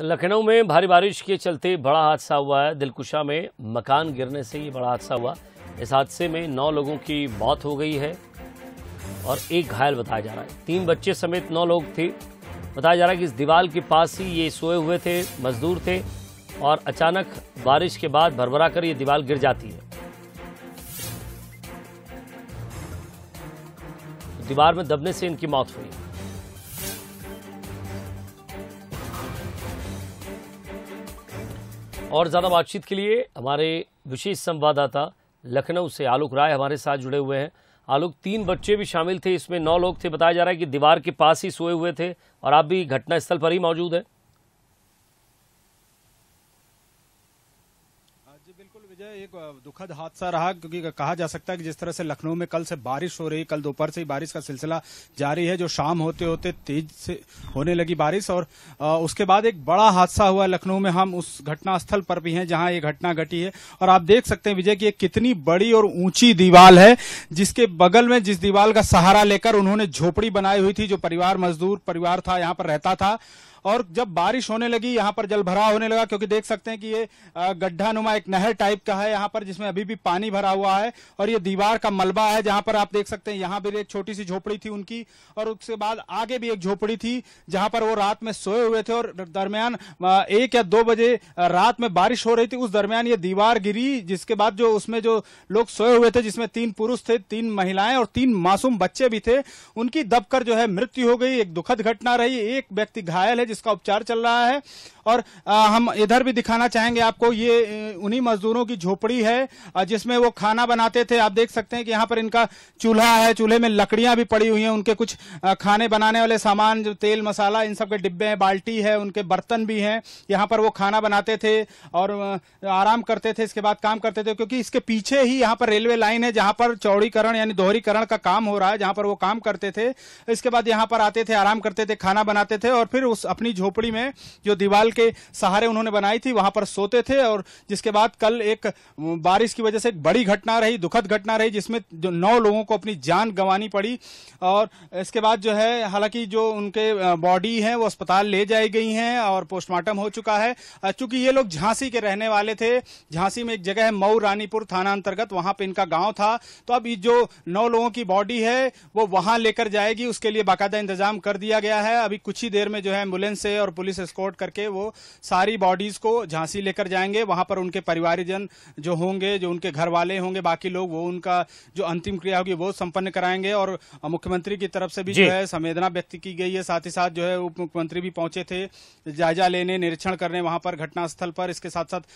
लखनऊ में भारी बारिश के चलते बड़ा हादसा हुआ है दिलकुशा में मकान गिरने से ये बड़ा हादसा हुआ इस हादसे में नौ लोगों की मौत हो गई है और एक घायल बताया जा रहा है तीन बच्चे समेत नौ लोग थे बताया जा रहा है कि इस दीवार के पास ही ये सोए हुए थे मजदूर थे और अचानक बारिश के बाद भरभरा कर ये दीवार गिर जाती है दीवार में दबने से इनकी मौत हुई और ज़्यादा बातचीत के लिए हमारे विशेष संवाददाता लखनऊ से आलोक राय हमारे साथ जुड़े हुए हैं आलोक तीन बच्चे भी शामिल थे इसमें नौ लोग थे बताया जा रहा है कि दीवार के पास ही सोए हुए थे और आप भी घटनास्थल पर ही मौजूद हैं अजय एक दुखद हादसा रहा क्योंकि कहा जा सकता है कि जिस तरह से लखनऊ में कल से बारिश हो रही कल दोपहर से ही बारिश का सिलसिला जारी है जो शाम होते होते तेज से होने लगी बारिश और उसके बाद एक बड़ा हादसा हुआ लखनऊ में हम उस घटनास्थल पर भी हैं जहां ये घटना घटी है और आप देख सकते हैं विजय की एक कितनी बड़ी और ऊंची दीवार है जिसके बगल में जिस दीवार का सहारा लेकर उन्होंने झोपड़ी बनाई हुई थी जो परिवार मजदूर परिवार था यहाँ पर रहता था और जब बारिश होने लगी यहाँ पर जल भरा होने लगा क्योंकि देख सकते हैं कि ये गड्ढा नुमा एक नहर टाइप का है यहाँ पर जिसमें अभी भी पानी भरा हुआ है और ये दीवार का मलबा है जहां पर आप देख सकते हैं यहाँ पर एक छोटी सी झोपड़ी थी उनकी और उसके बाद आगे भी एक झोपड़ी थी जहां पर वो रात में सोए हुए थे और दरमियान एक या दो बजे रात में बारिश हो रही थी उस दरमियान ये दीवार गिरी जिसके बाद जो उसमें जो लोग सोए हुए थे जिसमें तीन पुरुष थे तीन महिलाएं और तीन मासूम बच्चे भी थे उनकी दबकर जो है मृत्यु हो गई एक दुखद घटना रही एक व्यक्ति घायल है जिसका उपचार चल रहा है और आ, हम इधर भी दिखाना चाहेंगे आपको ये उन्हीं मजदूरों की झोपड़ी है जिसमें वो खाना बनाते थे आप देख सकते हैं कि यहाँ पर इनका चूल्हा है चूल्हे में लकड़ियां भी पड़ी हुई हैं उनके कुछ खाने बनाने वाले सामान जो तेल मसाला इन सब के डिब्बे हैं बाल्टी है उनके बर्तन भी हैं यहाँ पर वो खाना बनाते थे और आराम करते थे इसके बाद काम करते थे क्योंकि इसके पीछे ही यहाँ पर रेलवे लाइन है जहाँ पर चौड़ीकरण यानी दोहरीकरण का काम हो रहा है जहाँ पर वो काम करते थे इसके बाद यहाँ पर आते थे आराम करते थे खाना बनाते थे और फिर उस अपनी झोपड़ी में जो दीवार के सहारे उन्होंने बनाई थी वहां पर सोते थे और जिसके बाद कल एक बारिश की वजह से एक बड़ी घटना रही दुखद घटना रही जिसमें जो नौ लोगों को अपनी जान गंवानी पड़ी और इसके बाद जो है हालांकि जो उनके बॉडी है वो अस्पताल ले जाई गई है और पोस्टमार्टम हो चुका है चूंकि ये लोग झांसी के रहने वाले थे झांसी में एक जगह है मऊ रानीपुर थाना अंतर्गत वहां पर इनका गांव था तो अब जो नौ लोगों की बॉडी है वो वहां लेकर जाएगी उसके लिए बाकायदा इंतजाम कर दिया गया है अभी कुछ ही देर में जो है एम्बुलेंस एम्बुलेंस से और पुलिस स्कॉट करके वो सारी बॉडीज को झांसी लेकर जाएंगे वहां पर उनके परिवारजन जो होंगे जो उनके घर वाले होंगे बाकी लोग वो उनका जो अंतिम क्रिया होगी वो संपन्न कराएंगे और मुख्यमंत्री की तरफ से भी जो है संवेदना व्यक्त की गई है साथ ही साथ जो है उप मुख्यमंत्री भी पहुंचे थे जायजा लेने निरीक्षण करने वहां पर घटनास्थल पर इसके साथ साथ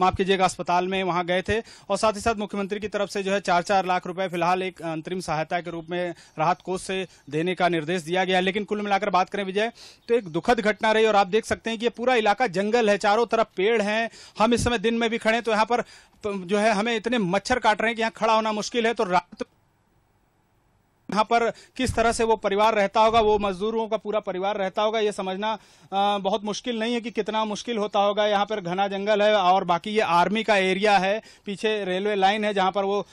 माफ कीजिएगा अस्पताल में वहां गए थे और साथ ही साथ मुख्यमंत्री की तरफ से जो है चार चार लाख रुपए फिलहाल एक अंतरिम सहायता के रूप में राहत कोष से देने का निर्देश दिया गया लेकिन कुल मिलाकर बात करें विजय तो एक दुखद घटना रही और आप देख सकते हैं कि ये पूरा इलाका जंगल है चारों तरफ पेड़ हैं हम इस समय दिन में भी खड़े तो यहाँ पर तो जो है हमें इतने मच्छर काट रहे हैं कि यहाँ खड़ा होना मुश्किल है तो रात यहाँ पर किस तरह से वो परिवार रहता होगा वो मजदूरों का पूरा परिवार रहता होगा ये समझना बहुत मुश्किल नहीं है कि कितना मुश्किल होता होगा यहाँ पर घना जंगल है और बाकी ये आर्मी का एरिया है पीछे रेलवे लाइन है जहाँ पर वो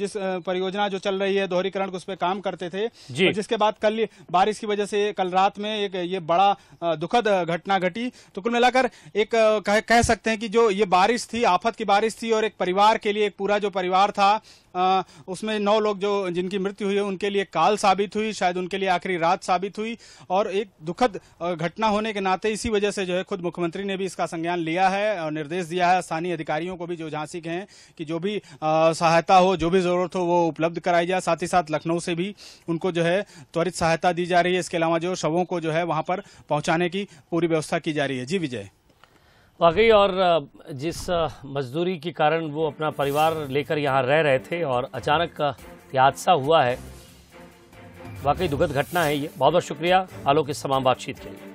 जिस परियोजना जो चल रही है दोहरीकरण उस पर काम करते थे जिसके बाद कल बारिश की वजह से कल रात में एक ये बड़ा दुखद घटना घटी तो कुल मिलाकर एक कह, कह सकते हैं कि जो ये बारिश थी आफत की बारिश थी और एक परिवार के लिए एक पूरा जो परिवार था उसमें नौ लोग जो जिनकी मृत्यु हुई है उनके लिए काल साबित हुई शायद उनके लिए आखिरी रात साबित हुई और एक दुखद घटना होने के नाते इसी वजह से जो है खुद मुख्यमंत्री ने भी इसका संज्ञान लिया है और निर्देश दिया है स्थानीय अधिकारियों को भी जो झांसी के हैं कि जो भी सहायता हो जो भी जरूरत हो वो उपलब्ध कराई जाए साथ ही साथ लखनऊ से भी उनको जो है त्वरित सहायता दी जा रही है इसके अलावा जो शवों को जो है वहां पर पहुंचाने की पूरी व्यवस्था की जा रही है जी विजय वाकई और जिस मजदूरी के कारण वो अपना परिवार लेकर यहाँ रह रहे थे और अचानक ये हादसा हुआ है वाकई दुखद घटना है ये बहुत बहुत शुक्रिया आलोक इस तमाम बातचीत के लिए